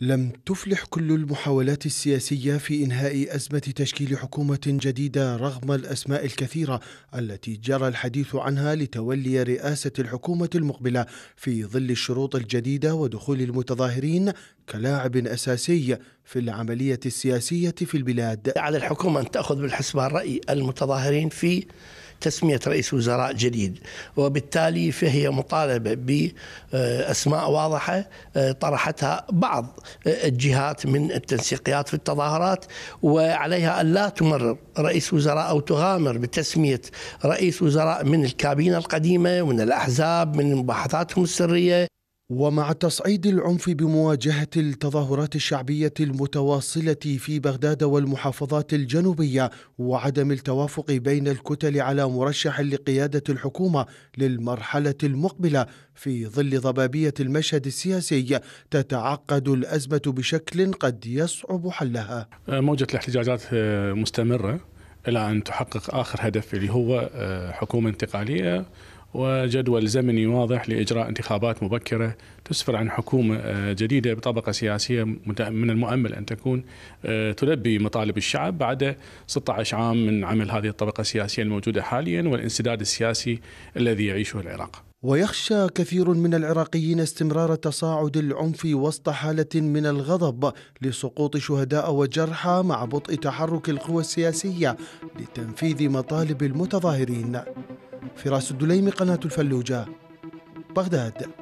لم تفلح كل المحاولات السياسية في إنهاء أزمة تشكيل حكومة جديدة رغم الأسماء الكثيرة التي جرى الحديث عنها لتولي رئاسة الحكومة المقبلة في ظل الشروط الجديدة ودخول المتظاهرين كلاعب أساسي في العملية السياسية في البلاد. على الحكومة أن تأخذ بالحسبان رأي المتظاهرين في تسمية رئيس وزراء جديد وبالتالي فهي مطالبة بأسماء واضحة آه، طرحتها بعض آه، الجهات من التنسيقيات في التظاهرات وعليها ألا تمرر رئيس وزراء أو تغامر بتسمية رئيس وزراء من الكابينة القديمة ومن الأحزاب من مباحثاتهم السرية ومع تصعيد العنف بمواجهة التظاهرات الشعبية المتواصلة في بغداد والمحافظات الجنوبية وعدم التوافق بين الكتل على مرشح لقيادة الحكومة للمرحلة المقبلة في ظل ضبابية المشهد السياسي تتعقد الأزمة بشكل قد يصعب حلها موجة الاحتجاجات آه، مستمرة إلى أن تحقق آخر هدف اللي هو آه، حكومة انتقالية وجدول زمني واضح لإجراء انتخابات مبكرة تسفر عن حكومة آه، جديدة بطبقة سياسية من المؤمل أن تكون آه، تلبي مطالب الشعب بعد 16 عام من عمل هذه الطبقة السياسية الموجودة حاليا والانسداد السياسي الذي يعيشه العراق ويخشى كثير من العراقيين استمرار تصاعد العنف وسط حالة من الغضب لسقوط شهداء وجرحى مع بطء تحرك القوى السياسية لتنفيذ مطالب المتظاهرين فراس الدليمي قناة الفلوجة بغداد